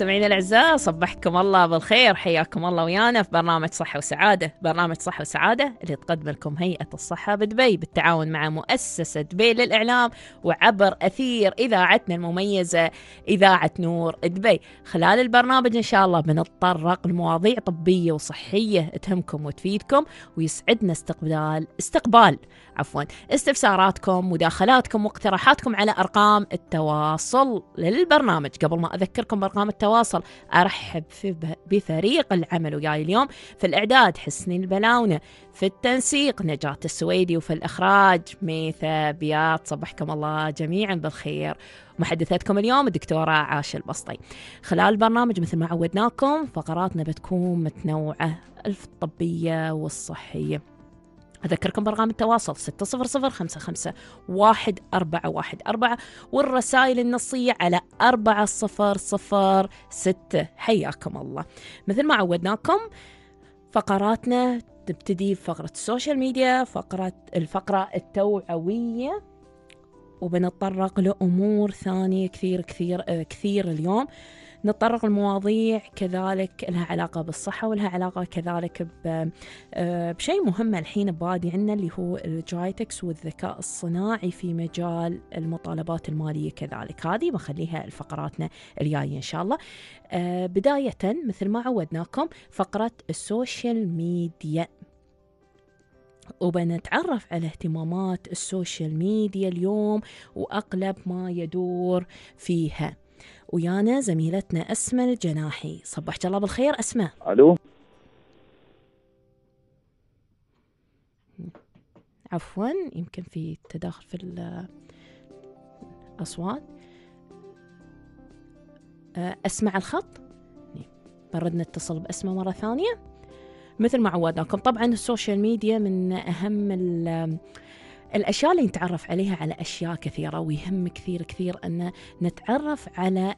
مستمعينا الاعزاء صبحكم الله بالخير حياكم الله ويانا في برنامج صحه وسعاده، برنامج صحه وسعاده اللي تقدم لكم هيئه الصحه بدبي بالتعاون مع مؤسسه دبي للاعلام وعبر اثير اذاعتنا المميزه اذاعه نور دبي. خلال البرنامج ان شاء الله بنتطرق لمواضيع طبيه وصحيه تهمكم وتفيدكم ويسعدنا استقبال استقبال عفوا استفساراتكم مداخلاتكم واقتراحاتكم على أرقام التواصل للبرنامج قبل ما أذكركم بأرقام التواصل أرحب في بفريق العمل وياي اليوم في الإعداد حسني البلاونة في التنسيق نجاة السويدي وفي الإخراج ميثا بيات صبحكم الله جميعا بالخير محدثتكم اليوم الدكتورة عاش البسطي خلال البرنامج مثل ما عودناكم فقراتنا بتكون متنوعة الطبية والصحية أذكركم بأرقام التواصل 60055 1414 والرسائل النصية على 4006 حياكم الله مثل ما عودناكم فقراتنا تبتدي فقرة السوشيال ميديا فقرة الفقرة التوعوية وبنتطرق لأمور ثانية كثير كثير آه، كثير اليوم نتطرق لمواضيع كذلك لها علاقة بالصحة ولها علاقة كذلك آه، بشيء مهم الحين بادي عندنا اللي هو الجايتكس والذكاء الصناعي في مجال المطالبات المالية كذلك هذه بخليها لفقراتنا الجاية إن شاء الله آه، بداية مثل ما عودناكم فقرة السوشيال ميديا وبنتعرف على اهتمامات السوشيال ميديا اليوم واغلب ما يدور فيها ويانا زميلتنا أسماء الجناحي صبحت الله بالخير أسماء ألو عفوا يمكن في تداخل في الأصوات أسمع الخط برد نتصل بأسماء مرة ثانية مثل ما عودناكم طبعا السوشيال ميديا من أهم الاشياء اللي نتعرف عليها على اشياء كثيره ويهم كثير كثير ان نتعرف على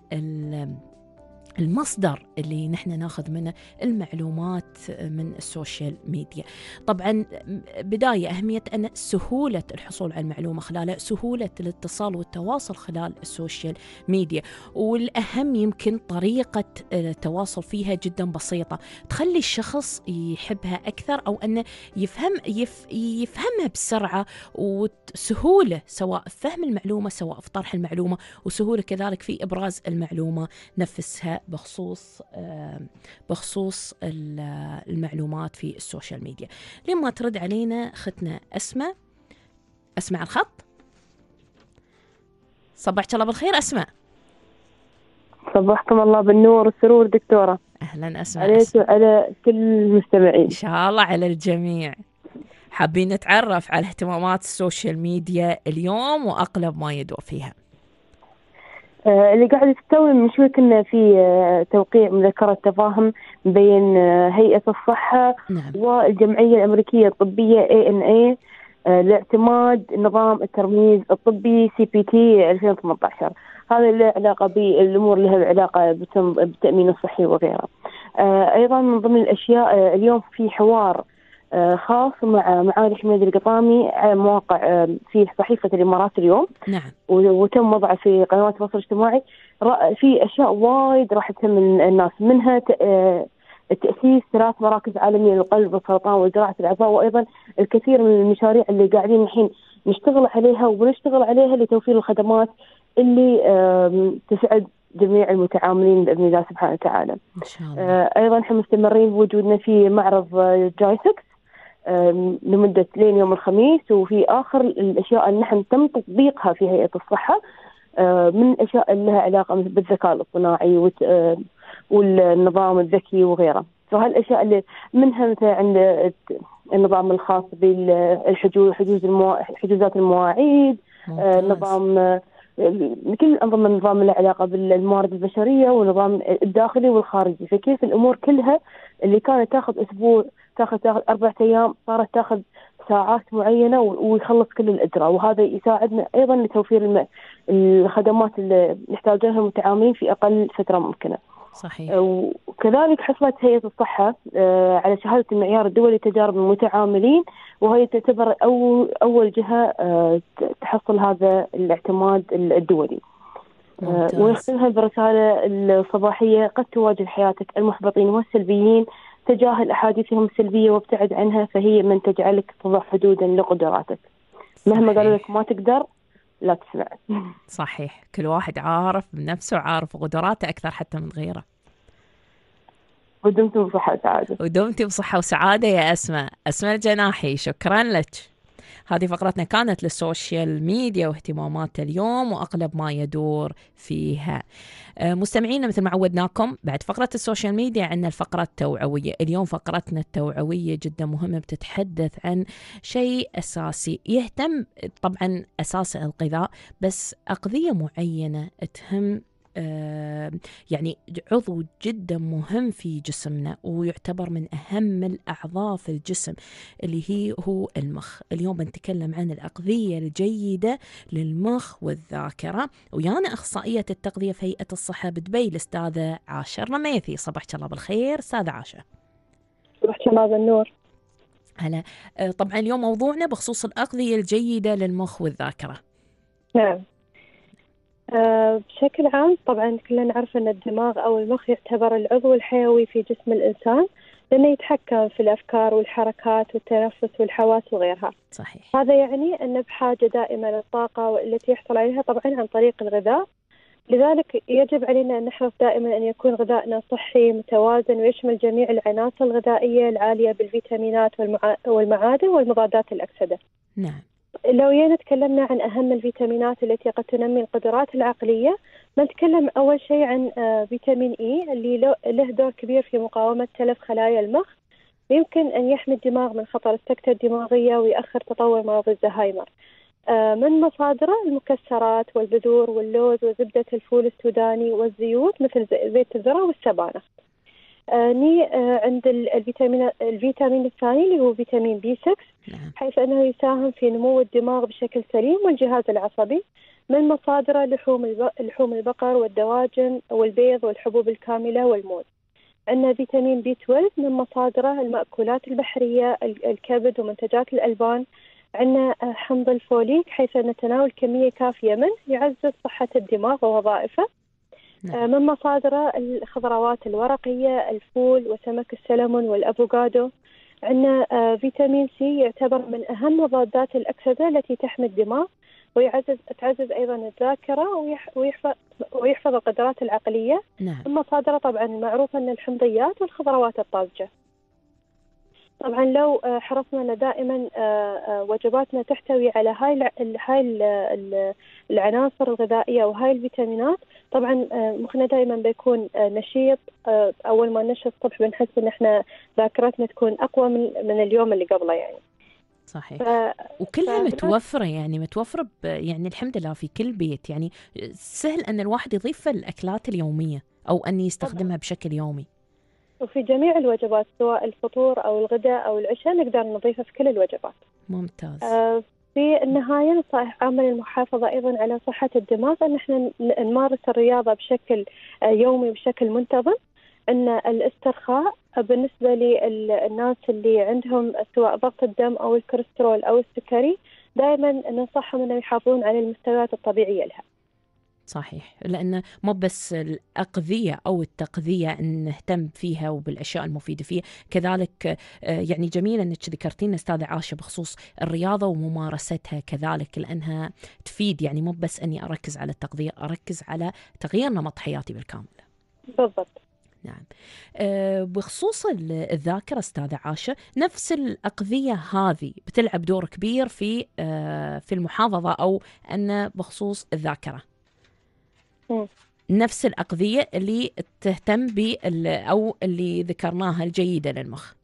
المصدر اللي نحن ناخذ منه المعلومات من السوشيال ميديا طبعا بداية أهمية أن سهولة الحصول على المعلومة خلاله سهولة الاتصال والتواصل خلال السوشيال ميديا والأهم يمكن طريقة آه، التواصل فيها جدا بسيطة تخلي الشخص يحبها أكثر أو أنه يفهم يف يفهمها بسرعة وسهولة سواء في فهم المعلومة سواء في طرح المعلومة وسهولة كذلك في إبراز المعلومة نفسها بخصوص آه، بخصوص المعلومات في السوشيال ميديا لما ترد علينا اختنا أسماء أسمع الخط صبحت الله بالخير أسماء صبحكم الله بالنور والسرور دكتورة أهلا أسماء عليك وعلى كل المستمعين إن شاء الله على الجميع حابين نتعرف على اهتمامات السوشيال ميديا اليوم وأقلب ما يدور فيها آه، اللي قاعدة تستوي من شوي كنا في آه، توقيع مذكرة تفاهم بين آه، هيئة الصحة نعم. والجمعية الأمريكية الطبية ANA لاعتماد نظام الترميز الطبي سي بي تي 2018 هذا له علاقة بالأمور اللي لها علاقة بالتأمين الصحي وغيره أيضا من ضمن الأشياء اليوم في حوار آه، خاص مع معالي حميد القطامي على آه، مواقع آه، في صحيفة الإمارات اليوم نعم وتم وضعه في قنوات التواصل الاجتماعي في أشياء وايد راح تهم الناس منها تأسيس ثلاث مراكز عالمية للقلب والسرطان وزراعة الأعضاء وأيضا الكثير من المشاريع اللي قاعدين الحين نشتغل عليها ونشتغل عليها لتوفير الخدمات اللي تسعد جميع المتعاملين باذن الله سبحانه وتعالى. ان شاء الله. ايضا احنا مستمرين بوجودنا في معرض جايسك لمدة لين يوم الخميس وفي آخر الأشياء اللي نحن تم تطبيقها في هيئة الصحة آه، من الأشياء اللي لها علاقة بالذكاء الاصطناعي آه، والنظام الذكي وغيره فهالأشياء اللي منها مثلا عند النظام الخاص بالحجوز حجوز حجوزات المواعيد آه، نظام كل الأنظمة النظام له علاقة بالموارد البشرية والنظام الداخلي والخارجي فكيف الأمور كلها اللي كانت تاخذ اسبوع تاخذ تاخذ اربع ايام صارت تاخذ ساعات معينه ويخلص كل الاجراء وهذا يساعدنا ايضا لتوفير الخدمات اللي يحتاجونها المتعاملين في اقل فتره ممكنه. صحيح. وكذلك حصلت هيئه الصحه آه، على شهاده المعيار الدولي لتجارب المتعاملين وهي تعتبر اول اول جهه آه، تحصل هذا الاعتماد الدولي. ويختم هذه الرسالة الصباحية قد تواجه حياتك المحبطين والسلبيين تجاهل أحاديثهم السلبية وابتعد عنها فهي من تجعلك تضع حدودا لقدراتك مهما قالوا لك ما تقدر لا تسمع صحيح كل واحد عارف بنفسه عارف قدراته أكثر حتى من غيره ودمتم بصحة وسعادة ودمتم بصحة وسعادة يا أسماء أسماء الجناحي شكرا لك هذه فقرتنا كانت للسوشيال ميديا واهتمامات اليوم وأغلب ما يدور فيها آه، مستمعينا مثل ما عودناكم بعد فقرة السوشيال ميديا عندنا الفقرة التوعوية اليوم فقرتنا التوعوية جدا مهمة بتتحدث عن شيء أساسي يهتم طبعا أساس الغذاء بس أقضية معينة تهم يعني عضو جدا مهم في جسمنا ويعتبر من أهم الأعضاء في الجسم اللي هي هو المخ اليوم بنتكلم عن الأغذية الجيدة للمخ والذاكرة ويانا أخصائية التغذية في هيئة الصحة بدبي الأستاذة عاشر رميثي صبحك الله بالخير أستاذة عاشر صبحك الله بالنور هلا آه، طبعا اليوم موضوعنا بخصوص الأغذية الجيدة للمخ والذاكرة نعم آه، بشكل عام طبعا كلنا نعرف ان الدماغ او المخ يعتبر العضو الحيوي في جسم الانسان لانه يتحكم في الافكار والحركات والتنفس والحواس وغيرها. صحيح. هذا يعني انه بحاجه دائمه للطاقه التي يحصل عليها طبعا عن طريق الغذاء. لذلك يجب علينا ان نحرص دائما ان يكون غذائنا صحي متوازن ويشمل جميع العناصر الغذائيه العاليه بالفيتامينات والمعادن والمضادات الاكسده. نعم. لو جينا تكلمنا عن أهم الفيتامينات التي قد تنمي القدرات العقلية نتكلم أول شيء عن آه، فيتامين إي اللي له دور كبير في مقاومة تلف خلايا المخ يمكن أن يحمي الدماغ من خطر السكتة الدماغية ويأخر تطور مرض الزهايمر آه، من مصادره المكسرات والبذور واللوز وزبدة الفول السوداني والزيوت مثل زيت الذرة والسبانخ ني آه، عند الفيتامين الفيتامين الثاني اللي هو فيتامين بي 6 نعم. حيث انه يساهم في نمو الدماغ بشكل سليم والجهاز العصبي من مصادره لحوم لحوم البقر والدواجن والبيض والحبوب الكامله والموز. عندنا فيتامين بي 12 من مصادره المأكولات البحريه الكبد ومنتجات الالبان. عندنا آه، حمض الفوليك حيث ان تناول كميه كافيه منه يعزز صحه الدماغ ووظائفه. نعم. آه، من مصادره الخضروات الورقية الفول وسمك السلمون والأفوكادو عندنا آه، فيتامين سي يعتبر من أهم مضادات الأكسدة التي تحمي الدماغ ويعزز تعزز ايضا الذاكره ويحفظ ويحفظ القدرات العقليه نعم. من مصادره طبعا المعروفه ان الحمضيات والخضروات الطازجه طبعا لو آه، حرصنا ان دائما آه، آه، وجباتنا تحتوي على هاي هاي العناصر الغذائيه وهاي الفيتامينات طبعا مخنا دائما بيكون نشيط اول ما نشط الصبح بنحس ان احنا ذاكرتنا تكون اقوى من من اليوم اللي قبله يعني صحيح ف... وكلها ف... متوفره يعني متوفره ب... يعني الحمد لله في كل بيت يعني سهل ان الواحد يضيفها للاكلات اليوميه او ان يستخدمها بشكل يومي وفي جميع الوجبات سواء الفطور أو الغداء أو العشاء نقدر نضيفه في كل الوجبات ممتاز آه في النهاية نصائح عامة للمحافظة أيضا على صحة الدماغ أن احنا نمارس الرياضة بشكل آه، يومي وبشكل منتظم أن الاسترخاء بالنسبة للناس اللي عندهم سواء ضغط الدم أو الكوليسترول أو السكري دائما ننصحهم أنهم يحافظون على المستويات الطبيعية لها صحيح لأنه مو بس الأقذية أو التقذية نهتم فيها وبالأشياء المفيدة فيها كذلك آه، يعني جميل أنك ذكرتين أستاذة عاشة بخصوص الرياضة وممارستها كذلك لأنها تفيد يعني مو بس أني أركز على التقذية أركز على تغيير نمط حياتي بالكامل بالضبط نعم آه، بخصوص الذاكرة أستاذة عاشة نفس الأقذية هذه بتلعب دور كبير في آه، في المحافظة أو أن بخصوص الذاكرة نفس الأقضية اللي تهتم ب أو اللي ذكرناها الجيدة للمخ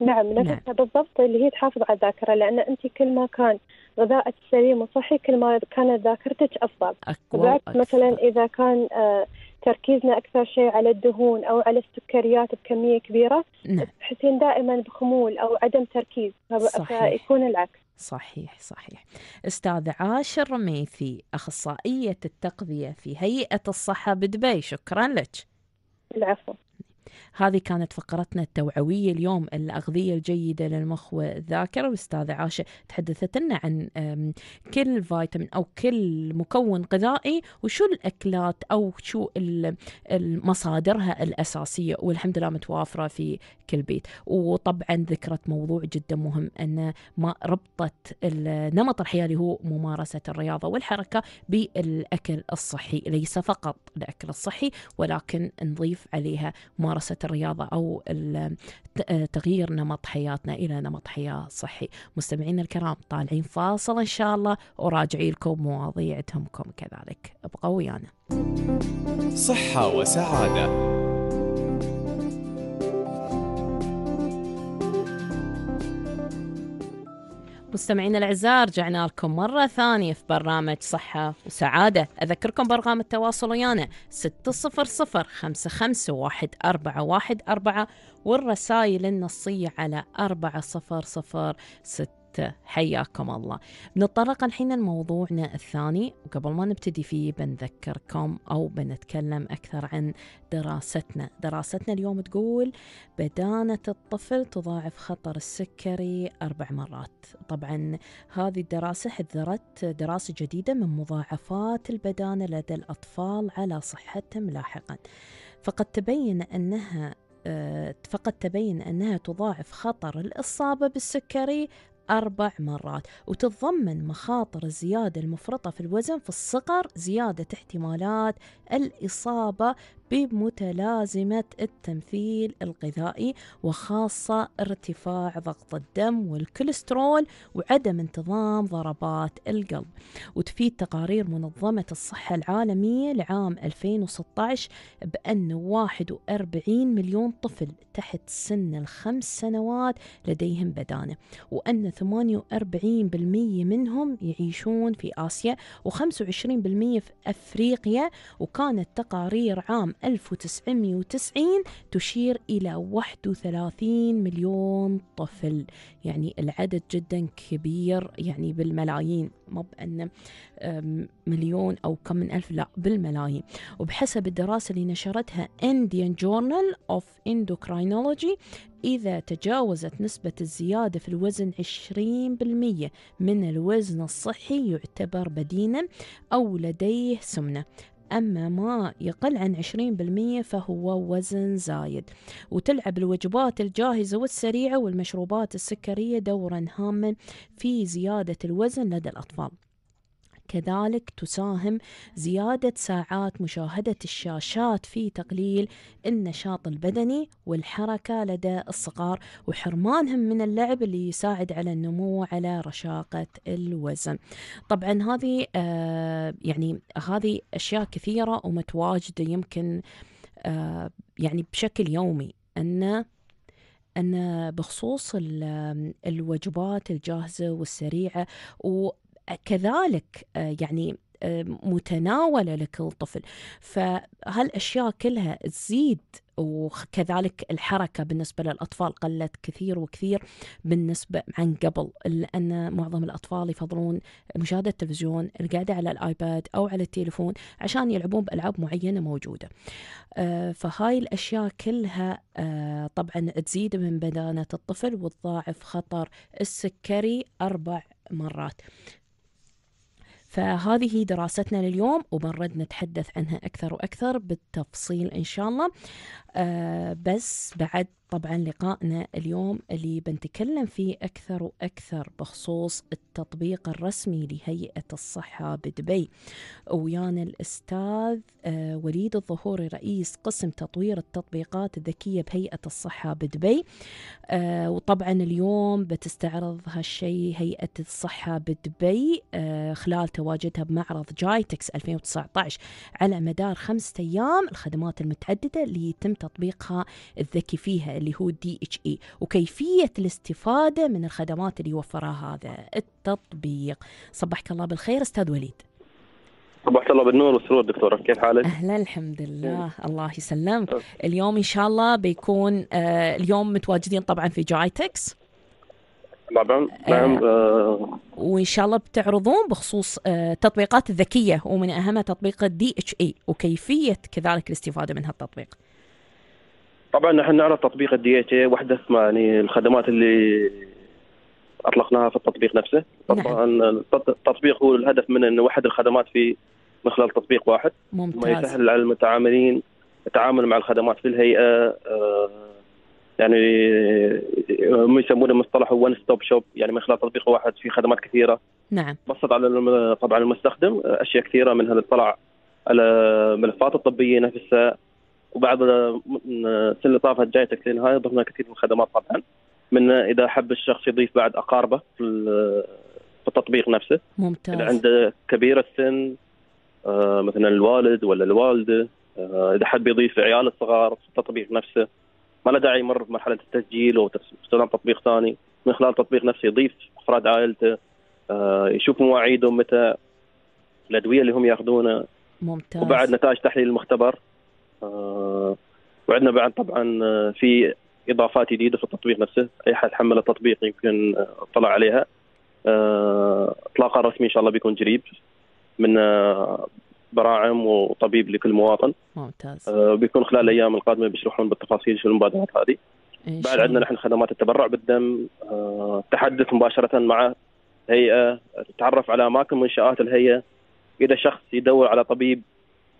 نعم نفسها نعم. بالضبط اللي هي تحافظ على الذاكرة لأن أنت كل ما كان غذائك سليم وصحي كل ما كانت ذاكرتك أفضل بالعكس مثلا إذا كان آه، تركيزنا اكثر شيء على الدهون او على السكريات بكميه كبيره نعم. تحسين دائما بخمول او عدم تركيز صحيح. فيكون العكس صحيح صحيح استاذ عاشر ميثي اخصائيه التغذيه في هيئه الصحه بدبي شكرا لك العفو هذه كانت فقرتنا التوعوية اليوم الأغذية الجيدة للمخ والذاكرة والأستاذة عاشة تحدثت لنا عن كل فيتامين أو كل مكون غذائي وشو الأكلات أو شو مصادرها الأساسية والحمد لله متوافرة في كل بيت وطبعا ذكرت موضوع جدا مهم أن ما ربطت النمط الحياة اللي هو ممارسة الرياضة والحركة بالأكل الصحي ليس فقط الأكل الصحي ولكن نضيف عليها ممارسة ممارسة الرياضة أو آه، تغيير نمط حياتنا إلى نمط حياة صحي مستمعين الكرام طالعين فاصل إن شاء الله وراجعي لكم مواضيع تهمكم كذلك ابقوا ويانا صحة وسعادة مستمعينا الاعزاء رجعنا لكم مره ثانيه في برنامج صحه وسعاده، اذكركم برقم التواصل ويانا 600551414 والرسائل النصيه على 4006 ستة حياكم الله بنتطرق الحين لموضوعنا الثاني وقبل ما نبتدي فيه بنذكركم أو بنتكلم أكثر عن دراستنا دراستنا اليوم تقول بدانة الطفل تضاعف خطر السكري أربع مرات طبعا هذه الدراسة حذرت دراسة جديدة من مضاعفات البدانة لدى الأطفال على صحتهم لاحقا فقد تبين أنها آه، فقد تبين أنها تضاعف خطر الإصابة بالسكري أربع مرات وتتضمن مخاطر الزيادة المفرطة في الوزن في الصغر زيادة احتمالات الإصابة بمتلازمة التمثيل الغذائي وخاصة ارتفاع ضغط الدم والكوليسترول وعدم انتظام ضربات القلب وتفيد تقارير منظمة الصحة العالمية لعام 2016 بأن 41 مليون طفل تحت سن الخمس سنوات لديهم بدانة وأن 48% منهم يعيشون في آسيا و25% في أفريقيا وكانت تقارير عام 1990 تشير إلى 31 مليون طفل يعني العدد جدا كبير يعني بالملايين ما بأن مليون أو كم من ألف لا بالملايين وبحسب الدراسة اللي نشرتها Indian Journal of Endocrinology إذا تجاوزت نسبة الزيادة في الوزن 20% من الوزن الصحي يعتبر بدينا أو لديه سمنة أما ما يقل عن 20% فهو وزن زايد وتلعب الوجبات الجاهزة والسريعة والمشروبات السكرية دورا هاما في زيادة الوزن لدى الأطفال كذلك تساهم زيادة ساعات مشاهدة الشاشات في تقليل النشاط البدني والحركة لدى الصغار وحرمانهم من اللعب اللي يساعد على النمو على رشاقة الوزن طبعا هذه آه يعني هذه أشياء كثيرة ومتواجدة يمكن آه يعني بشكل يومي أن أن بخصوص الوجبات الجاهزة والسريعة و كذلك آه، يعني آه، متناولة لكل طفل فهالأشياء كلها تزيد وكذلك الحركة بالنسبة للأطفال قلت كثير وكثير بالنسبة عن قبل لأن معظم الأطفال يفضلون مشاهدة التلفزيون القعدة على الآيباد أو على التليفون عشان يلعبون بألعاب معينة موجودة آه، فهاي الأشياء كلها طبعا تزيد من بدانة الطفل وتضاعف خطر السكري أربع مرات فهذه دراستنا لليوم وبنرد نتحدث عنها أكثر وأكثر بالتفصيل إن شاء الله آه، بس بعد طبعا لقائنا اليوم اللي بنتكلم فيه أكثر وأكثر بخصوص التطبيق الرسمي لهيئة الصحة بدبي ويانا الأستاذ آه، وليد الظهوري رئيس قسم تطوير التطبيقات الذكية بهيئة الصحة بدبي آه، وطبعا اليوم بتستعرض هالشيء هيئة الصحة بدبي آه، خلال تواجدها بمعرض جايتكس 2019 على مدار خمسة أيام الخدمات المتعددة اللي يتم تطبيقها الذكي فيها اللي هو الدي اتش اي وكيفيه الاستفاده من الخدمات اللي يوفرها هذا التطبيق صبحك الله بالخير استاذ وليد صباح الله بالنور والسرور دكتوره كيف حالك؟ اهلا الحمد لله الله يسلمك اليوم ان شاء الله بيكون آه اليوم متواجدين طبعا في جايتكس طبعا نعم, نعم، آه،, آه. وان شاء الله بتعرضون بخصوص آه التطبيقات الذكيه ومن اهمها تطبيق الدي اتش اي وكيفيه كذلك الاستفاده من هالتطبيق. طبعا نحن نعرف تطبيق الدي اتش وحدث يعني الخدمات اللي اطلقناها في التطبيق نفسه نعم. طبعا نعم. التطبيق هو الهدف من انه نوحد الخدمات في من خلال تطبيق واحد ممتاز ما يسهل على المتعاملين التعامل مع الخدمات في الهيئه آه، يعني آه، هم يسمونه مصطلح ون ستوب شوب يعني من خلال تطبيق واحد في خدمات كثيره نعم بسط على طبعا المستخدم آه، اشياء كثيره منها الاطلاع على ملفات الطبيه نفسها وبعد السنه اللي طافت جاي تكليل هاي ضفنا كثير من الخدمات طبعا من اذا حب الشخص يضيف بعد اقاربه في التطبيق نفسه ممتاز اذا عنده كبير السن آه، مثلا الوالد ولا الوالده آه، اذا حب يضيف عيال الصغار في التطبيق نفسه ما له داعي يمر بمرحله التسجيل او استخدام تطبيق ثاني من خلال التطبيق نفسه يضيف افراد عائلته آه، يشوف مواعيدهم متى الادويه اللي هم ياخذونها ممتاز وبعد نتائج تحليل المختبر آه، وعندنا بعد طبعا آه، في اضافات جديده في التطبيق نفسه اي حد حمل التطبيق يمكن آه، اطلع عليها اطلاقها الرسمي ان شاء الله بيكون قريب من براعم وطبيب لكل مواطن ممتاز وبيكون خلال الايام القادمه بيشرحون بالتفاصيل شو المبادرات هذه بعد عندنا نحن خدمات التبرع بالدم التحدث مباشره مع هيئه تتعرف على اماكن منشات الهيئه اذا شخص يدور على طبيب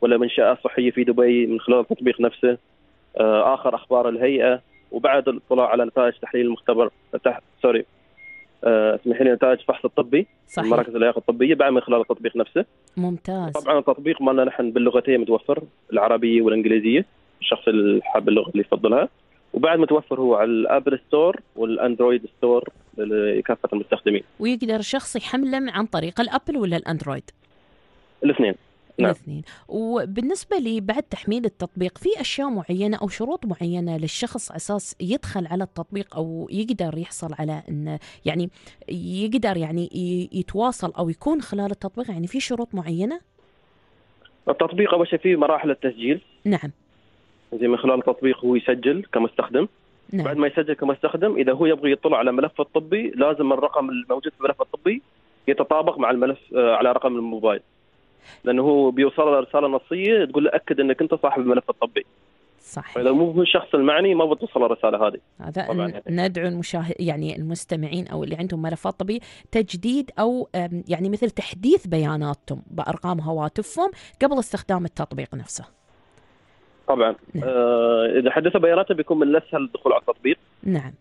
ولا منشآت صحية في دبي من خلال التطبيق نفسه آه، آخر أخبار الهيئة وبعد الاطلاع على نتائج تحليل المختبر تح... سوري آه، اسمحي لي نتائج فحص الطبي صحيح. مراكز اللياقه الطبيه بعد من خلال التطبيق نفسه ممتاز طبعا التطبيق مالنا نحن باللغتين متوفر العربيه والانجليزيه الشخص اللي حاب اللغه اللي يفضلها وبعد متوفر هو على الابل ستور والاندرويد ستور لكافه المستخدمين ويقدر شخص يحمله عن طريق الابل ولا الاندرويد الاثنين نعم. الاثنين وبالنسبة لي بعد تحميل التطبيق في أشياء معينة أو شروط معينة للشخص أساس يدخل على التطبيق أو يقدر يحصل على أن يعني يقدر يعني يتواصل أو يكون خلال التطبيق يعني في شروط معينة التطبيق أول شيء فيه مراحل التسجيل نعم زي من خلال التطبيق هو يسجل كمستخدم نعم. بعد ما يسجل كمستخدم إذا هو يبغى يطلع على ملف الطبي لازم الرقم الموجود في الملف الطبي يتطابق مع الملف آه، على رقم الموبايل لانه هو بيوصل له رساله نصيه تقول له اكد انك انت صاحب الملف الطبي صحيح فاذا مو هو الشخص المعني ما بتوصل الرساله هذه هذا يعني. ندعو المشاهد يعني المستمعين او اللي عندهم ملفات طبي تجديد او يعني مثل تحديث بياناتهم بارقام هواتفهم قبل استخدام التطبيق نفسه طبعا نعم. آه اذا حدث بياناته بيكون من الاسهل الدخول على التطبيق نعم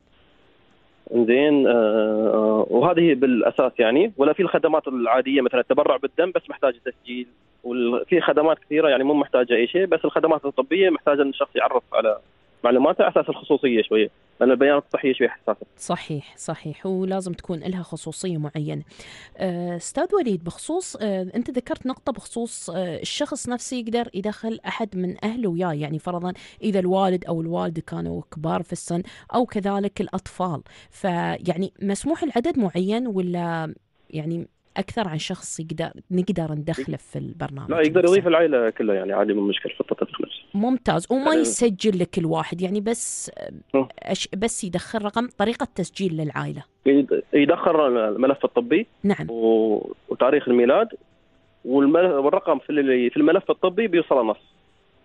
زين آه، آه، وهذه بالاساس يعني ولا في الخدمات العاديه مثلا التبرع بالدم بس محتاج تسجيل وفي خدمات كثيره يعني مو محتاجه اي شيء بس الخدمات الطبيه محتاجه ان الشخص يعرف على معلوماته على اساس الخصوصيه شويه لان البيانات الصحيه شويه حساسه. صحيح صحيح ولازم تكون لها خصوصيه معينه. آه، استاذ وليد بخصوص آه، انت ذكرت نقطه بخصوص آه، الشخص نفسه يقدر يدخل احد من اهله وياه يعني فرضا اذا الوالد او الوالده كانوا كبار في السن او كذلك الاطفال فيعني مسموح العدد معين ولا يعني اكثر عن شخص يقدر نقدر ندخله في البرنامج لا يقدر يضيف العائله كلها يعني عادي مو مشكله في التطبيق نفسه ممتاز وما يعني يسجل لك الواحد يعني بس آه. أش بس يدخل رقم طريقه تسجيل للعائله يدخل الملف الطبي نعم وتاريخ الميلاد والرقم في في الملف الطبي بيوصل نص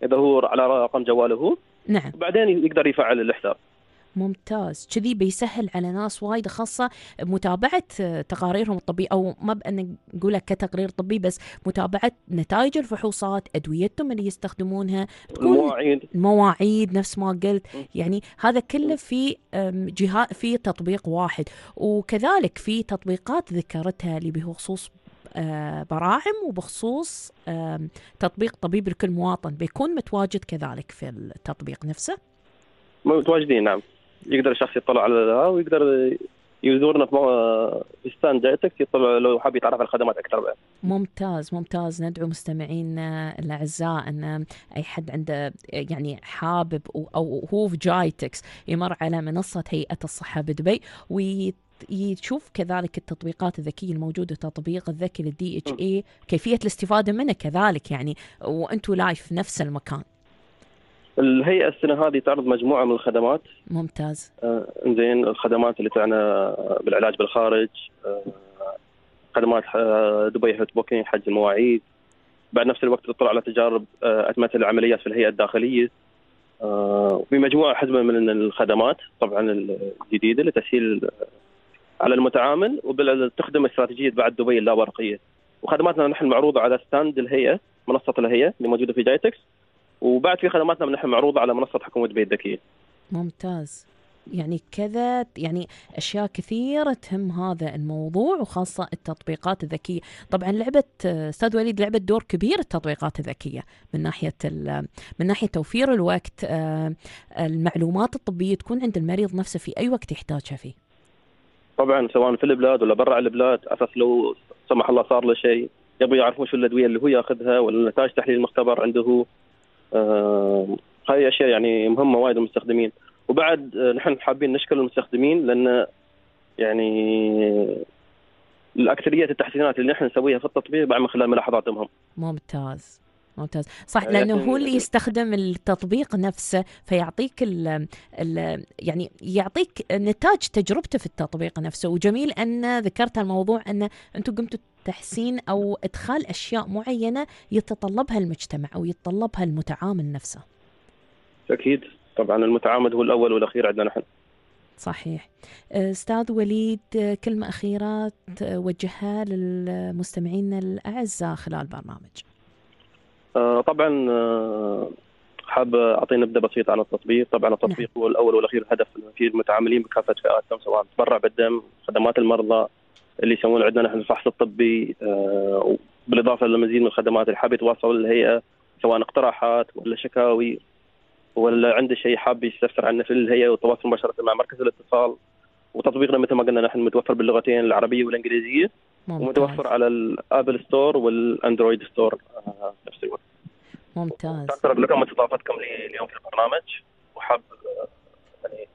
اذا هو على رقم جواله هو نعم وبعدين يقدر يفعل الحساب ممتاز كذي بيسهل على ناس وايد خاصة متابعة آه، تقاريرهم الطبية أو ما بأن نقولها كتقرير طبي بس متابعة نتائج الفحوصات أدويتهم اللي يستخدمونها المواعيد المواعيد نفس ما قلت يعني هذا كله في جهة في تطبيق واحد وكذلك في تطبيقات ذكرتها اللي بخصوص آه، براعم وبخصوص تطبيق طبيب لكل مواطن بيكون متواجد كذلك في التطبيق نفسه متواجدين نعم يقدر الشخص يطلع على ويقدر يزورنا في ستاند جايتك يطلع لو حاب يتعرف على الخدمات اكثر بعد. ممتاز ممتاز ندعو مستمعينا الاعزاء ان اي حد عنده يعني حابب او هو في جايتكس يمر على منصه هيئه الصحه بدبي وي يشوف كذلك التطبيقات الذكيه الموجوده التطبيق الذكي للدي اتش اي كيفيه الاستفاده منه كذلك يعني وانتم لايف نفس المكان. الهيئه السنه هذه تعرض مجموعه من الخدمات ممتاز آه، زين الخدمات اللي تعنى بالعلاج بالخارج آه، خدمات آه، دبي هوت بوكينج حج المواعيد بعد نفس الوقت تطلع على تجارب اتمت العمليات في الهيئه الداخليه وفي مجموعه حزمه من الخدمات طبعا الجديده لتسهيل على المتعامل وتخدم استراتيجيه بعد دبي اللاورقية وخدماتنا نحن معروضه على ستاند الهيئه منصه الهيئه اللي موجوده في جايتكس وبعد في خدماتنا نحن معروضه على منصه حكومه دبي الذكيه ممتاز يعني كذا يعني اشياء كثيره تهم هذا الموضوع وخاصه التطبيقات الذكيه، طبعا لعبه استاذ وليد لعبت دور كبير التطبيقات الذكيه من ناحيه من ناحيه توفير الوقت آه، المعلومات الطبيه تكون عند المريض نفسه في اي وقت يحتاجها فيه. طبعا سواء في البلاد ولا برا البلاد اساس لو سمح الله صار له شيء يبغوا يعرفون شو الادويه اللي هو ياخذها ولا نتائج تحليل المختبر عنده آه، هذه اشياء يعني مهمه وايد للمستخدمين وبعد آه، نحن حابين نشكر المستخدمين لان يعني الاكثريه التحسينات اللي نحن نسويها في التطبيق بعد من خلال ملاحظاتهم ممتاز ممتاز صح آه، لانه هو يعني اللي يستخدم التطبيق نفسه فيعطيك الـ الـ يعني يعطيك نتاج تجربته في التطبيق نفسه وجميل ان ذكرت الموضوع ان انتم قمتوا تحسين او ادخال اشياء معينه يتطلبها المجتمع او يتطلبها المتعامل نفسه اكيد طبعا المتعامل هو الاول والاخير عندنا نحن صحيح استاذ وليد كلمه اخيره توجهها للمستمعين الاعزاء خلال البرنامج آه، طبعا آه، حاب اعطي نبذه بسيطه عن التطبيق، طبعا نعم. التطبيق هو الاول والاخير هدف في المتعاملين بكافه فئاتهم سواء تبرع بالدم، خدمات المرضى اللي يسوون عندنا نحن الفحص الطبي آه، بالاضافه للمزيد من الخدمات اللي حاب يتواصل الهيئه سواء اقتراحات ولا شكاوي ولا عنده شيء حاب يستفسر عنه في الهيئه والتواصل مباشره مع مركز الاتصال وتطبيقنا مثل ما قلنا نحن متوفر باللغتين العربيه والانجليزيه ممتاز. ومتوفر على الابل ستور والاندرويد ستور في آه، نفس الوقت ممتاز شكرا لكم استضافتكم اليوم في البرنامج وحاب آه، يعني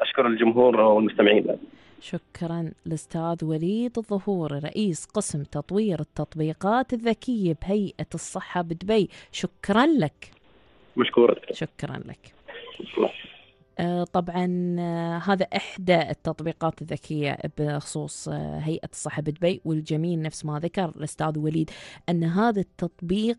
اشكر الجمهور والمستمعين شكرا للاستاذ وليد الظهور رئيس قسم تطوير التطبيقات الذكيه بهيئه الصحه بدبي شكرا لك مشكورة شكرا لك شكرا. آه، طبعا آه، هذا إحدى التطبيقات الذكية بخصوص آه، هيئة الصحة بدبي والجميل نفس ما ذكر الأستاذ وليد أن هذا التطبيق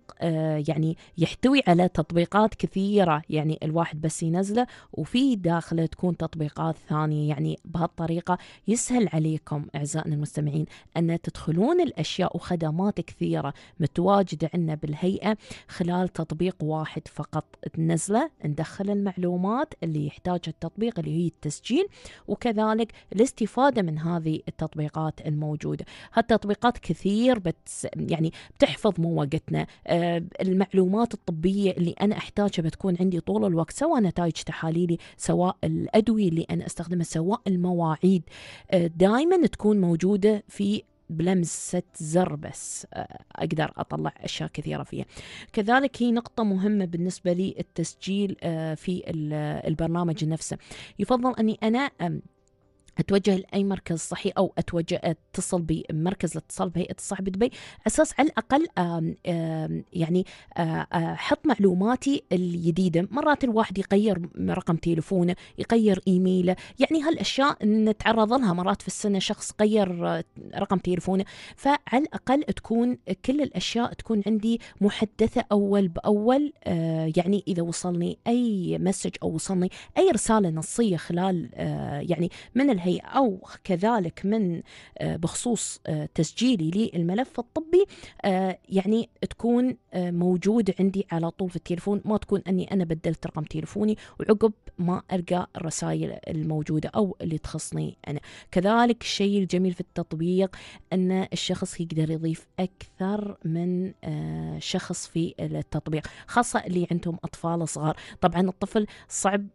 يعني يحتوي على تطبيقات كثيرة يعني الواحد بس ينزله وفي داخله تكون تطبيقات ثانية يعني بهالطريقة يسهل عليكم أعزائنا المستمعين أن تدخلون الأشياء وخدمات كثيرة متواجدة عندنا بالهيئة خلال تطبيق واحد فقط تنزله ندخل المعلومات اللي يحتوي يحتاجه التطبيق اللي هي التسجيل وكذلك الاستفاده من هذه التطبيقات الموجوده هالتطبيقات كثير بتس يعني بتحفظ مو وقتنا آه، المعلومات الطبيه اللي انا احتاجها بتكون عندي طول الوقت سواء نتائج تحاليلي سواء الادويه اللي انا استخدمها سواء المواعيد آه، دائما تكون موجوده في بلمسة زر بس آه، أقدر أطلع أشياء كثيرة فيها كذلك هي نقطة مهمة بالنسبة لي التسجيل آه، في البرنامج نفسه يفضل أني أنا اتوجه لاي مركز صحي او اتوجه اتصل بمركز الاتصال بهيئه الصحه بدبي اساس على الاقل آم آم يعني احط معلوماتي الجديده مرات الواحد يغير رقم تليفونه يغير ايميله يعني هالاشياء نتعرض لها مرات في السنه شخص غير رقم تليفونه فعلى الاقل تكون كل الاشياء تكون عندي محدثه اول باول يعني اذا وصلني اي مسج او وصلني اي رساله نصيه خلال يعني من الهيئة أو كذلك من آه، بخصوص آه، تسجيلي للملف الطبي آه، يعني تكون موجود عندي على طول في التليفون ما تكون أني أنا بدلت رقم تليفوني وعقب ما ألقى الرسائل الموجودة أو اللي تخصني أنا كذلك الشيء الجميل في التطبيق أن الشخص يقدر يضيف أكثر من شخص في التطبيق خاصة اللي عندهم أطفال صغار طبعا الطفل صعب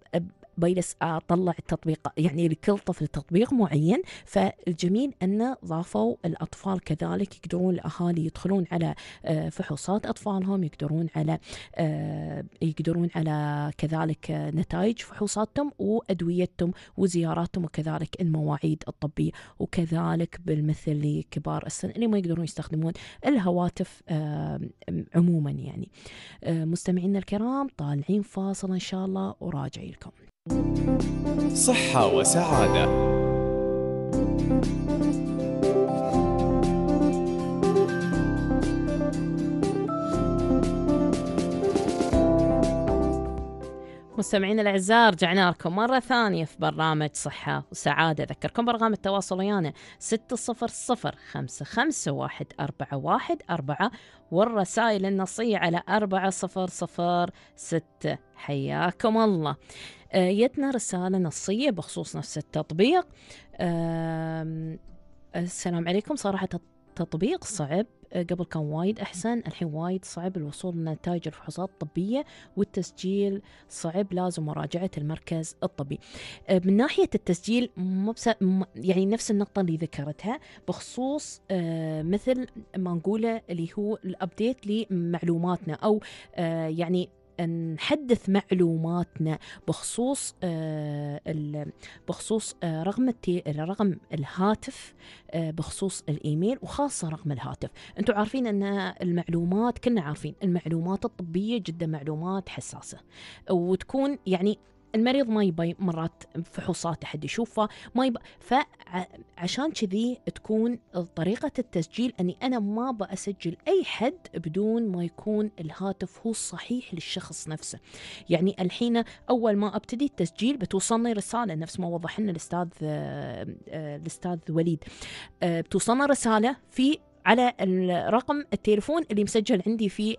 بجلس اطلع التطبيق يعني لكل طفل تطبيق معين فالجميل انه ضافوا الاطفال كذلك يقدرون الاهالي يدخلون على آه، فحوصات اطفالهم يقدرون على آه، يقدرون على كذلك نتائج فحوصاتهم وادويتهم وزياراتهم وكذلك المواعيد الطبيه وكذلك بالمثل لكبار السن اللي ما يقدرون يستخدمون الهواتف آه، عموما يعني مستمعينا الكرام طالعين فاصل ان شاء الله وراجعين لكم صحة وسعادة مستمعينا الأعزاء رجعنا لكم مرة ثانية في برنامج صحة وسعادة أذكركم برقم التواصل ويانا ستة والرسائل النصية على 4006 حياكم الله جتنا آه، رسالة نصية بخصوص نفس التطبيق السلام عليكم صراحة التطبيق صعب آه، قبل كان وايد أحسن الحين وايد صعب الوصول لنتائج الفحوصات الطبية والتسجيل صعب لازم مراجعة المركز الطبي آه، من ناحية التسجيل يعني نفس النقطة اللي ذكرتها بخصوص مثل ما نقوله اللي هو الأبديت لمعلوماتنا أو يعني نحدث معلوماتنا بخصوص آه، بخصوص آه، رقم رقم الهاتف آه، بخصوص الايميل وخاصه رقم الهاتف انتم عارفين ان المعلومات كنا عارفين المعلومات الطبيه جدا معلومات حساسه وتكون يعني المريض ما يبى مرات فحوصات احد يشوفه ما يبى فعشان كذي تكون طريقه التسجيل اني انا ما بسجل اي حد بدون ما يكون الهاتف هو الصحيح للشخص نفسه يعني الحين اول ما ابتدي التسجيل بتوصلني رساله نفس ما وضح لنا الاستاذ الاستاذ وليد بتوصلنا رساله في على الرقم التليفون اللي مسجل عندي في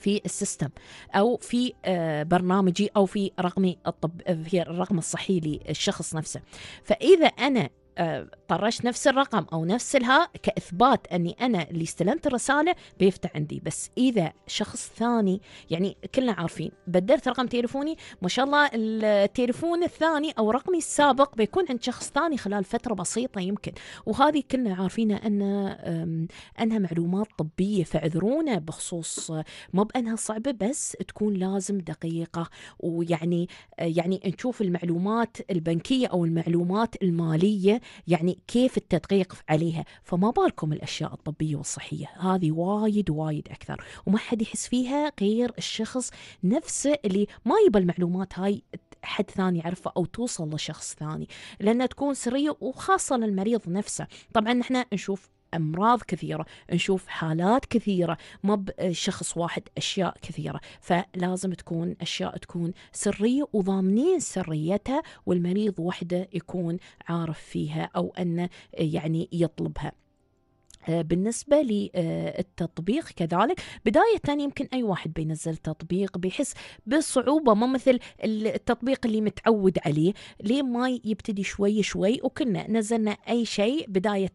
في السيستم او في آه، برنامجي او في رقمي الطب آه، في الرقم الصحي للشخص نفسه فاذا انا طرشت نفس الرقم او نفس الها كاثبات اني انا اللي استلمت الرساله بيفتح عندي بس اذا شخص ثاني يعني كلنا عارفين بدلت رقم تليفوني ما شاء الله التليفون الثاني او رقمي السابق بيكون عند شخص ثاني خلال فتره بسيطه يمكن وهذه كلنا عارفينها ان انها معلومات طبيه فاعذرونا بخصوص مو بانها صعبه بس تكون لازم دقيقه ويعني يعني نشوف المعلومات البنكيه او المعلومات الماليه يعني كيف التدقيق عليها فما بالكم الاشياء الطبيه والصحيه هذه وايد وايد اكثر وما حد يحس فيها غير الشخص نفسه اللي ما يبى المعلومات هاي حد ثاني يعرفه او توصل لشخص ثاني لانها تكون سريه وخاصه للمريض نفسه طبعا نحن نشوف امراض كثيره نشوف حالات كثيره ما بشخص واحد اشياء كثيره فلازم تكون اشياء تكون سريه وضامنين سريتها والمريض وحده يكون عارف فيها او انه يعني يطلبها آه، بالنسبه للتطبيق آه، كذلك بدايه يمكن اي واحد بينزل تطبيق بيحس بصعوبه مو مثل التطبيق اللي متعود عليه ليه ما يبتدي شوي شوي وكنا نزلنا اي شيء بدايه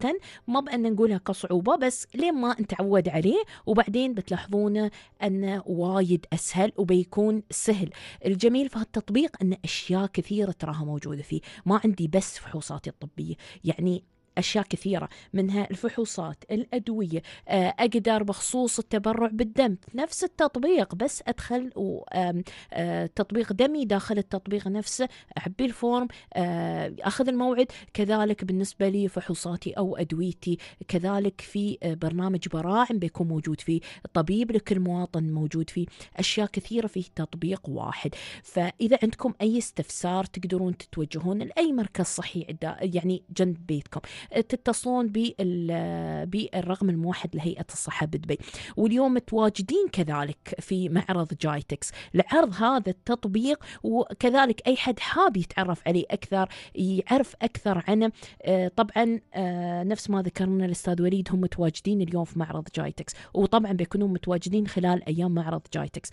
ما بان نقولها كصعوبه بس ليه ما نتعود عليه وبعدين بتلاحظونه انه وايد اسهل وبيكون سهل الجميل في هالتطبيق ان اشياء كثيره تراها موجوده فيه ما عندي بس فحوصاتي الطبيه يعني أشياء كثيرة منها الفحوصات الأدوية آه، أقدر بخصوص التبرع بالدم نفس التطبيق بس أدخل آه، تطبيق دمي داخل التطبيق نفسه أعبي الفورم آه، أخذ الموعد كذلك بالنسبة لي فحوصاتي أو أدويتي كذلك في برنامج براعم بيكون موجود فيه طبيب لكل مواطن موجود فيه أشياء كثيرة في تطبيق واحد فإذا عندكم أي استفسار تقدرون تتوجهون لأي مركز صحي يعني جنب بيتكم تتصلون بالرقم الموحد لهيئه الصحه بدبي واليوم متواجدين كذلك في معرض جايتكس لعرض هذا التطبيق وكذلك اي حد حاب يتعرف عليه اكثر يعرف اكثر عنه آه، طبعا آه، نفس ما ذكرنا الاستاذ وليد هم متواجدين اليوم في معرض جايتكس وطبعا بيكونوا متواجدين خلال ايام معرض جايتكس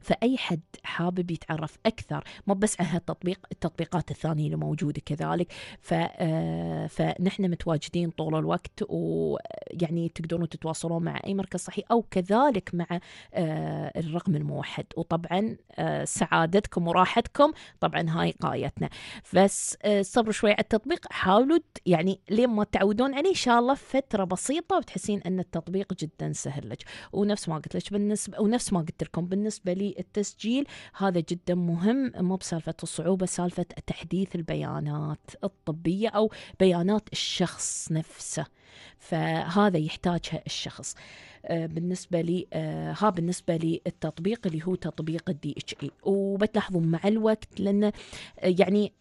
فأي حد حابب يتعرف أكثر مو بس عن هالتطبيق التطبيقات الثانية اللي موجودة كذلك ف... آه، فنحن متواجدين طول الوقت ويعني تقدرون تتواصلون مع أي مركز صحي أو كذلك مع آه، الرقم الموحد وطبعا آه، سعادتكم وراحتكم طبعا هاي قايتنا بس صبروا شوي على التطبيق حاولوا يعني لين ما تعودون عليه إن شاء الله فترة بسيطة وتحسين أن التطبيق جدا سهل لك ونفس ما قلت لك بالنسبة ونفس ما قلت لكم بالنسبة لي التسجيل هذا جدا مهم مو بسالفة الصعوبة سالفة تحديث البيانات الطبية أو بيانات الشخص نفسه فهذا يحتاجها الشخص آه، بالنسبة لي آه، ها بالنسبة للتطبيق اللي هو تطبيق الدي اتش اي e. وبتلاحظون مع الوقت لأن آه، يعني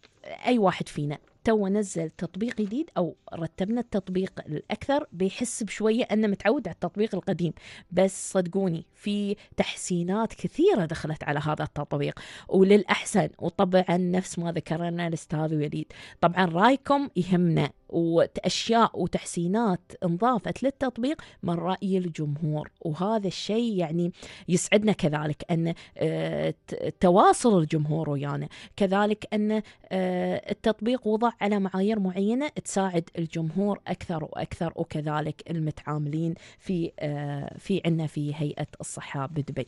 أي واحد فينا تو نزل تطبيق جديد او رتبنا التطبيق الاكثر بيحس بشويه انه متعود على التطبيق القديم بس صدقوني في تحسينات كثيره دخلت على هذا التطبيق وللاحسن وطبعا نفس ما ذكرنا الاستاذ وليد طبعا رايكم يهمنا واشياء وتحسينات انضافت للتطبيق من راي الجمهور وهذا الشيء يعني يسعدنا كذلك ان آه، تواصل الجمهور ويانا كذلك ان آه، التطبيق وضع على معايير معينه تساعد الجمهور اكثر واكثر وكذلك المتعاملين في آه، في عنا في هيئه الصحه بدبي.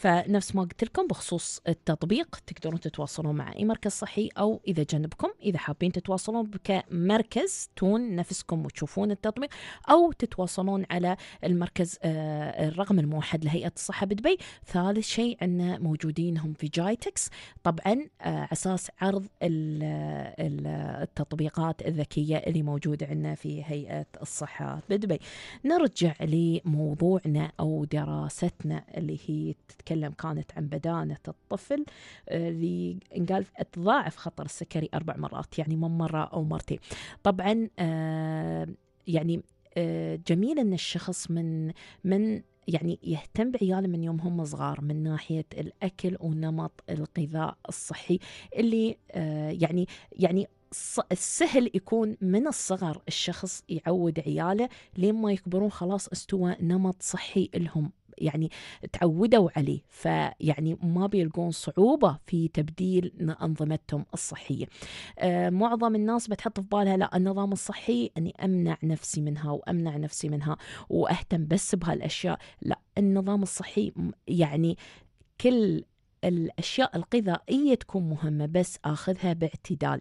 فنفس ما قلت لكم بخصوص التطبيق تقدرون تتواصلون مع أي مركز صحي أو إذا جنبكم إذا حابين تتواصلون كمركز تون نفسكم وتشوفون التطبيق أو تتواصلون على المركز آه، الرقم الموحد لهيئة الصحة بدبي ثالث شيء عندنا موجودين هم في جايتكس طبعا آه، أساس عرض آه، التطبيقات الذكية اللي موجودة عندنا في هيئة الصحة بدبي نرجع لموضوعنا أو دراستنا اللي هي تتكلم تتكلم كانت عن بدانة الطفل آه، اللي قال تضاعف خطر السكري أربع مرات يعني مو مرة أو مرتين طبعا آه، يعني آه، جميل أن الشخص من من يعني يهتم بعياله من يوم هم صغار من ناحيه الاكل ونمط الغذاء الصحي اللي يعني يعني السهل يكون من الصغر الشخص يعود عياله لين ما يكبرون خلاص استوى نمط صحي لهم يعني تعودوا عليه فيعني ما بيلقون صعوبة في تبديل أنظمتهم الصحية آه، معظم الناس بتحط في بالها لا النظام الصحي أني أمنع نفسي منها وأمنع نفسي منها وأهتم بس بهالأشياء لا النظام الصحي يعني كل الأشياء الغذائية تكون مهمة بس آخذها باعتدال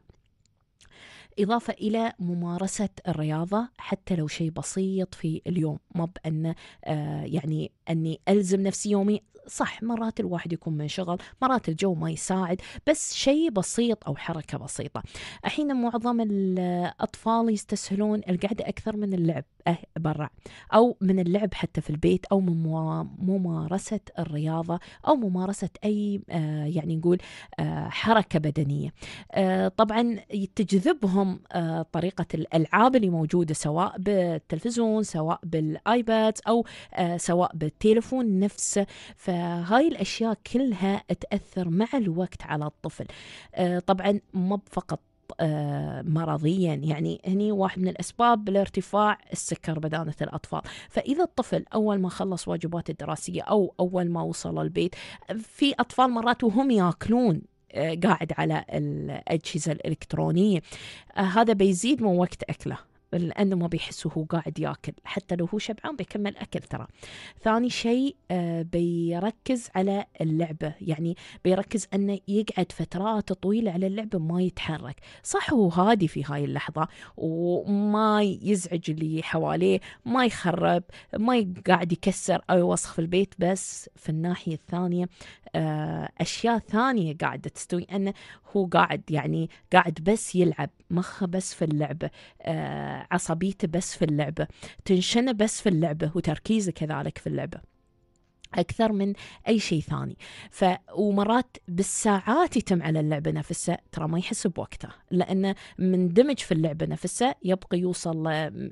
إضافة إلى ممارسة الرياضة حتى لو شيء بسيط في اليوم ما بأن آه، يعني أني ألزم نفسي يومي صح مرات الواحد يكون من شغل مرات الجو ما يساعد بس شيء بسيط أو حركة بسيطة الحين معظم الأطفال يستسهلون القعدة أكثر من اللعب برا أو من اللعب حتى في البيت أو من ممارسة الرياضة أو ممارسة أي آه، يعني نقول آه، حركة بدنية آه، طبعا تجذبهم طريقة الألعاب اللي موجودة سواء بالتلفزيون سواء بالآيباد أو سواء بالتليفون نفسه فهاي الأشياء كلها تأثر مع الوقت على الطفل طبعا مو فقط آه، مرضيا يعني هني واحد من الأسباب لارتفاع السكر بدانة الأطفال فإذا الطفل أول ما خلص واجباته الدراسية أو أول ما وصل البيت في أطفال مرات وهم ياكلون آه، قاعد على الأجهزة الإلكترونية آه، هذا بيزيد من وقت أكله لأنه ما بيحس وهو قاعد ياكل حتى لو هو شبعان بيكمل أكل ترى ثاني شيء آه، بيركز على اللعبة يعني بيركز أنه يقعد فترات طويلة على اللعبة ما يتحرك صح هو هادي في هاي اللحظة وما يزعج اللي حواليه ما يخرب ما قاعد يكسر أو يوسخ في البيت بس في الناحية الثانية آه، أشياء ثانية قاعدة تستوي أنه هو قاعد يعني قاعد بس يلعب مخه بس في اللعبة آه عصبيته بس في اللعبة تنشنه بس في اللعبة وتركيزه كذلك في اللعبة أكثر من أي شيء ثاني ف... ومرات بالساعات يتم على اللعبة نفسها ترى ما يحس بوقته لأنه مندمج في اللعبة نفسها يبقى يوصل آه،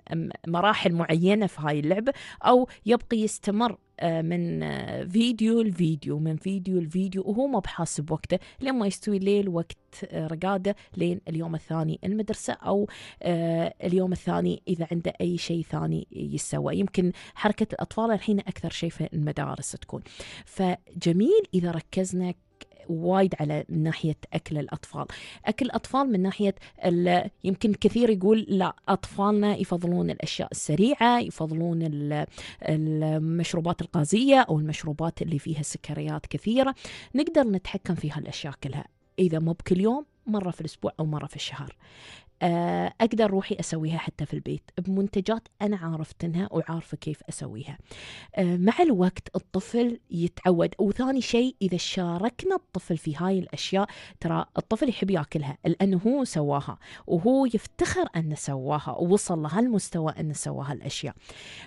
مراحل معينة في هاي اللعبة أو يبقى يستمر آه، من آه، فيديو لفيديو من فيديو لفيديو وهو ما بحاسب وقته لما يستوي ليل وقت آه، رقاده لين اليوم الثاني المدرسه او اليوم الثاني اذا عنده اي شيء ثاني يسوى يمكن حركه الاطفال الحين اكثر شيء في المدارس تكون فجميل اذا ركزنا وايد على من ناحيه اكل الاطفال اكل الاطفال من ناحيه يمكن كثير يقول لا اطفالنا يفضلون الاشياء السريعه يفضلون المشروبات الغازيه او المشروبات اللي فيها سكريات كثيره نقدر نتحكم في هالاشياء كلها اذا مو بكل يوم مره في الاسبوع او مره في الشهر آه، اقدر روحي اسويها حتى في البيت بمنتجات انا عارفتنها وعارفه كيف اسويها آه، مع الوقت الطفل يتعود وثاني شيء اذا شاركنا الطفل في هاي الاشياء ترى الطفل يحب ياكلها لانه هو سواها وهو يفتخر انه سواها ووصل لهالمستوى انه سواها الاشياء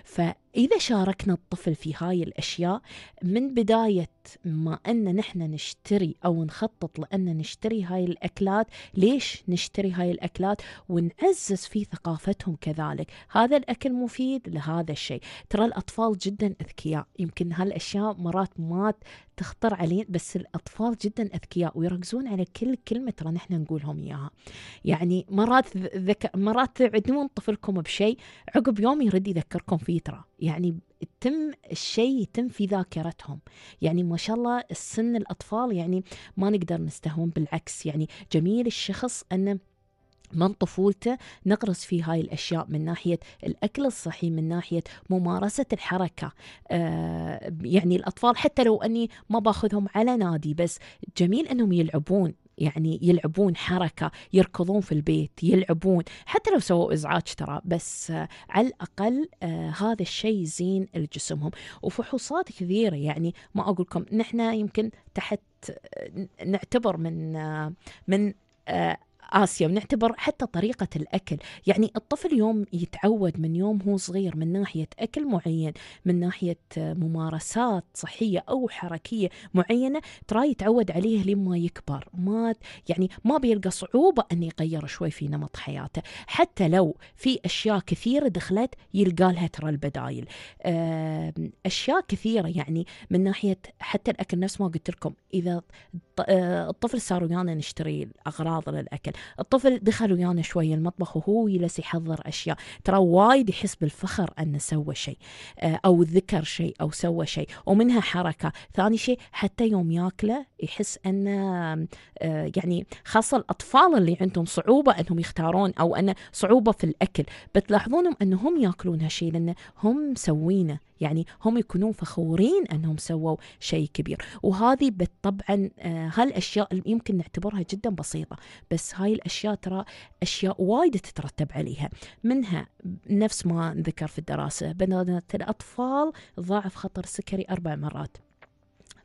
ف إذا شاركنا الطفل في هاي الأشياء من بداية ما أن نحن نشتري أو نخطط لأن نشتري هاي الأكلات ليش نشتري هاي الأكلات ونعزز في ثقافتهم كذلك هذا الأكل مفيد لهذا الشيء ترى الأطفال جدا أذكياء يمكن هالأشياء مرات ما تخطر علينا بس الأطفال جدا أذكياء ويركزون على كل كلمة ترى نحن نقولهم إياها يعني مرات ذك... مرات تعدون طفلكم بشيء عقب يوم يرد يذكركم فيه ترى يعني تم الشيء يتم في ذاكرتهم يعني ما شاء الله السن الأطفال يعني ما نقدر نستهون بالعكس يعني جميل الشخص أنه من طفولته نغرس فيه هاي الأشياء من ناحية الأكل الصحي من ناحية ممارسة الحركة آه يعني الأطفال حتى لو أني ما باخذهم على نادي بس جميل أنهم يلعبون يعني يلعبون حركة يركضون في البيت يلعبون حتى لو سووا إزعاج ترى بس آه على الأقل آه هذا الشيء زين لجسمهم وفحوصات كثيرة يعني ما أقولكم نحن يمكن تحت آه، نعتبر من آه من آه، آسيا ونعتبر حتى طريقة الأكل يعني الطفل يوم يتعود من يوم هو صغير من ناحية أكل معين من ناحية ممارسات صحية أو حركية معينة ترى يتعود عليه لما يكبر ما يعني ما بيلقى صعوبة أن يغير شوي في نمط حياته حتى لو في أشياء كثيرة دخلت يلقى لها ترى البدايل أشياء كثيرة يعني من ناحية حتى الأكل نفس ما قلت لكم إذا آه، الطفل صار ويانا نشتري الأغراض للأكل الطفل دخل ويانا شوي المطبخ وهو يلس يحضر اشياء ترى وايد يحس بالفخر انه سوى شيء آه، او ذكر شيء او سوى شيء ومنها حركه ثاني شيء حتى يوم ياكله يحس انه آه، يعني خاصه الاطفال اللي عندهم صعوبه انهم يختارون او انه صعوبه في الاكل بتلاحظونهم انهم ياكلون هالشيء لان هم مسوينه يعني هم يكونون فخورين انهم سووا شيء كبير وهذه طبعا آه، هالاشياء يمكن نعتبرها جدا بسيطه بس هاي هاي الأشياء ترى أشياء وايد تترتب عليها منها نفس ما ذكر في الدراسة بنات الأطفال ضعف خطر السكري أربع مرات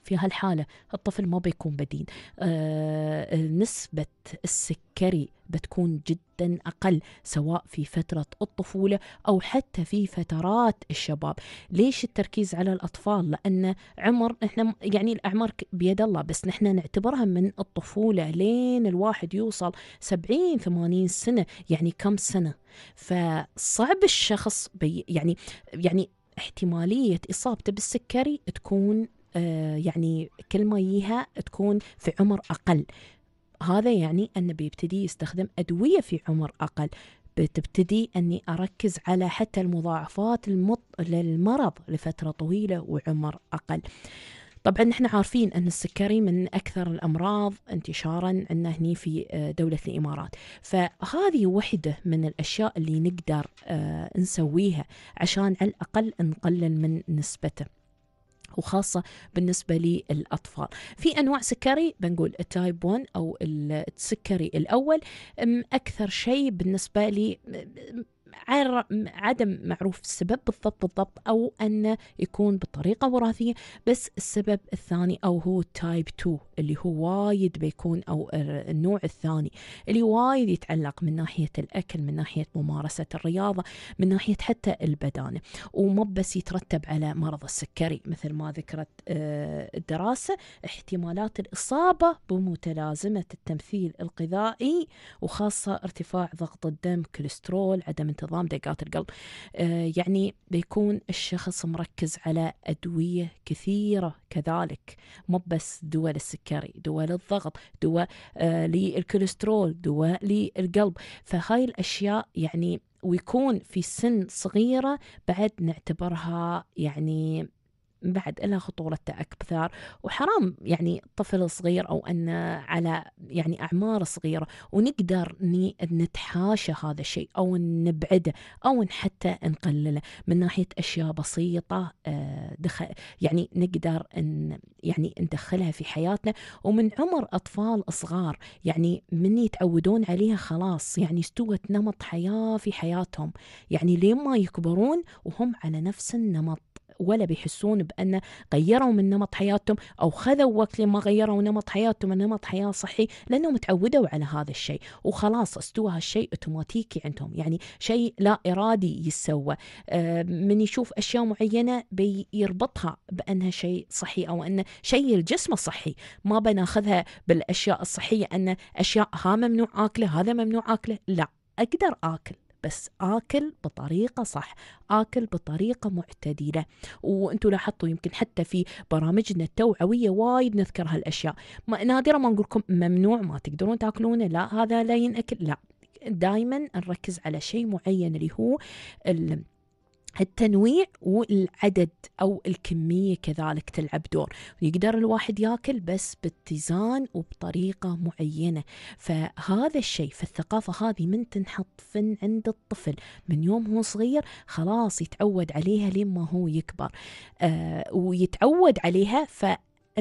في هالحالة الطفل ما بيكون بدين آه نسبة السكري بتكون جدا أقل سواء في فترة الطفولة أو حتى في فترات الشباب ليش التركيز على الأطفال لأن عمر إحنا يعني الأعمار بيد الله بس نحن نعتبرها من الطفولة لين الواحد يوصل 70 80 سنة يعني كم سنة فصعب الشخص بي يعني يعني احتمالية إصابته بالسكري تكون آه، يعني كل ما ييها تكون في عمر أقل هذا يعني أنه بيبتدي يستخدم أدوية في عمر أقل بتبتدي أني أركز على حتى المضاعفات المط... للمرض لفترة طويلة وعمر أقل طبعا نحن عارفين أن السكري من أكثر الأمراض انتشارا عندنا هني في آه، دولة الإمارات فهذه وحده من الأشياء اللي نقدر آه، نسويها عشان على الأقل نقلل من نسبته وخاصة بالنسبة للأطفال في أنواع سكري بنقول التايب 1 أو السكري الأول أكثر شيء بالنسبة لي عدم معروف السبب بالضبط بالضبط أو أنه يكون بطريقة وراثية بس السبب الثاني أو هو تايب 2 اللي هو وايد بيكون أو النوع الثاني اللي وايد يتعلق من ناحية الأكل من ناحية ممارسة الرياضة من ناحية حتى البدانة وما بس يترتب على مرض السكري مثل ما ذكرت آه، الدراسة احتمالات الإصابة بمتلازمة التمثيل الغذائي وخاصة ارتفاع ضغط الدم كوليسترول عدم انتظام دقات القلب آه، يعني بيكون الشخص مركز على أدوية كثيرة كذلك مو بس دواء للسكري دواء للضغط دواء آه، للكوليسترول دواء للقلب فهاي الأشياء يعني ويكون في سن صغيرة بعد نعتبرها يعني بعد لها خطورتها أكثر وحرام يعني طفل صغير أو أن على يعني أعمار صغيرة ونقدر نتحاشى هذا الشيء أو نبعده أو حتى نقلله من ناحية أشياء بسيطة آه، دخل يعني نقدر أن يعني ندخلها في حياتنا ومن عمر أطفال صغار يعني من يتعودون عليها خلاص يعني استوت نمط حياة في حياتهم يعني لين ما يكبرون وهم على نفس النمط ولا بيحسون بأن غيروا من نمط حياتهم أو خذوا وقت لما غيروا نمط حياتهم من نمط حياة صحي لأنهم تعودوا على هذا الشيء وخلاص استوى هالشيء اوتوماتيكي عندهم يعني شيء لا إرادي يتسوى آه، من يشوف أشياء معينة بيربطها بأنها شيء صحي أو أن شيء الجسم صحي ما بناخذها بالأشياء الصحية أن أشياء ها ممنوع آكله هذا ممنوع آكله لا أقدر آكل بس آكل بطريقة صح آكل بطريقة معتدلة وانتم لاحظتوا يمكن حتى في برامجنا التوعوية وايد نذكر هالأشياء ما نادرا ما نقول لكم ممنوع ما تقدرون تاكلونه لا هذا لا ينأكل لا دائما نركز على شيء معين اللي هو التنويع والعدد او الكميه كذلك تلعب دور يقدر الواحد ياكل بس باتزان وبطريقه معينه فهذا الشيء فالثقافه هذه من تنحط فن عند الطفل من يوم هو صغير خلاص يتعود عليها لما هو يكبر آه ويتعود عليها ف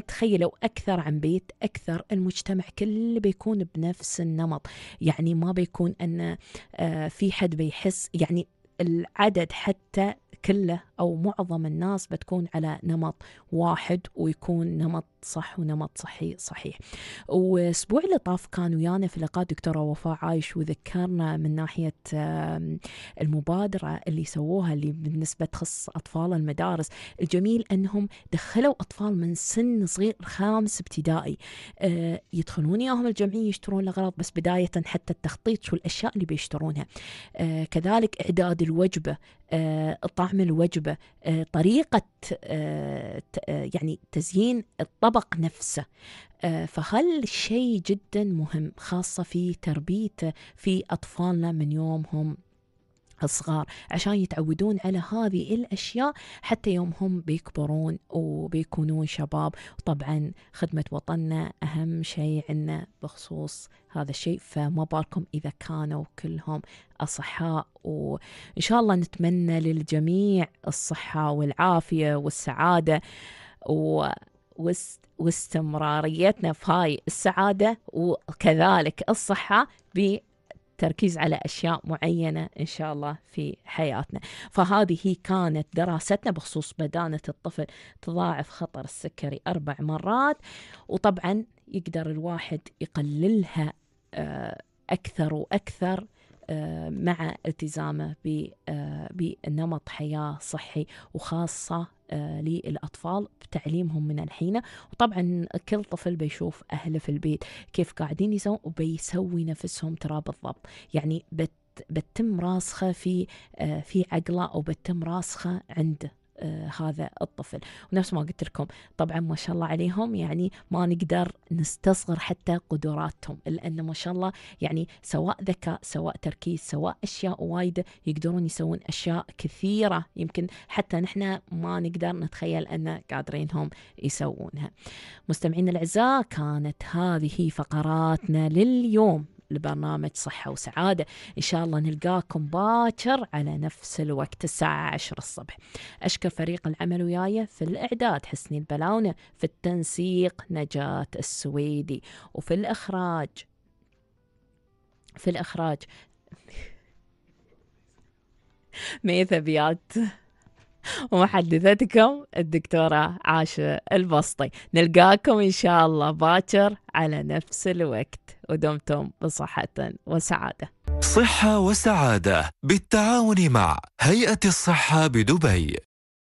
تخيلوا أكثر عن بيت أكثر المجتمع كله بيكون بنفس النمط يعني ما بيكون أن آه، في حد بيحس يعني العدد حتى كله أو معظم الناس بتكون على نمط واحد ويكون نمط صح ونمط صحي صحيح والأسبوع اللي طاف كان ويانا في لقاء دكتورة وفاء عايش وذكرنا من ناحية المبادرة اللي سووها اللي بالنسبة تخص أطفال المدارس الجميل أنهم دخلوا أطفال من سن صغير خامس ابتدائي آه، يدخلون ياهم الجمعية يشترون الأغراض بس بداية حتى التخطيط شو الأشياء اللي بيشترونها آه، كذلك إعداد الوجبة آه، طعم الوجبه آه، طريقه آه، يعني تزيين الطبق نفسه فهل شيء جدا مهم خاصه في تربيته في اطفالنا من يومهم الصغار عشان يتعودون على هذه الأشياء حتى يوم هم بيكبرون وبيكونون شباب وطبعا خدمة وطننا أهم شيء عندنا بخصوص هذا الشيء فما بالكم إذا كانوا كلهم أصحاء وإن شاء الله نتمنى للجميع الصحة والعافية والسعادة و واستمراريتنا في هاي السعادة وكذلك الصحة التركيز على أشياء معينة إن شاء الله في حياتنا فهذه كانت دراستنا بخصوص بدانة الطفل تضاعف خطر السكري أربع مرات وطبعا يقدر الواحد يقللها آه، أكثر وأكثر آه، مع التزامه آه، بنمط حياة صحي وخاصة آه، للأطفال بتعليمهم من الحين وطبعا كل طفل بيشوف أهله في البيت كيف قاعدين يسوون وبيسوي نفسهم ترى بالضبط يعني بت بتتم راسخة في آه، في عقله أو بتتم راسخة عنده آه، هذا الطفل ونفس ما قلت لكم طبعا ما شاء الله عليهم يعني ما نقدر نستصغر حتى قدراتهم لأن ما شاء الله يعني سواء ذكاء سواء تركيز سواء أشياء وايدة يقدرون يسوون أشياء كثيرة يمكن حتى نحن ما نقدر نتخيل أن قادرينهم يسوونها مستمعين الأعزاء كانت هذه فقراتنا لليوم لبرنامج صحة وسعادة إن شاء الله نلقاكم باكر على نفس الوقت الساعة 10 الصبح أشكر فريق العمل وياي في الإعداد حسني البلاونة في التنسيق نجاة السويدي وفي الإخراج في الإخراج ميثا بيات ومحدثتكم الدكتورة عاشة البسطي نلقاكم إن شاء الله باكر على نفس الوقت ودمتم بصحة وسعادة صحة وسعادة بالتعاون مع هيئة الصحة بدبي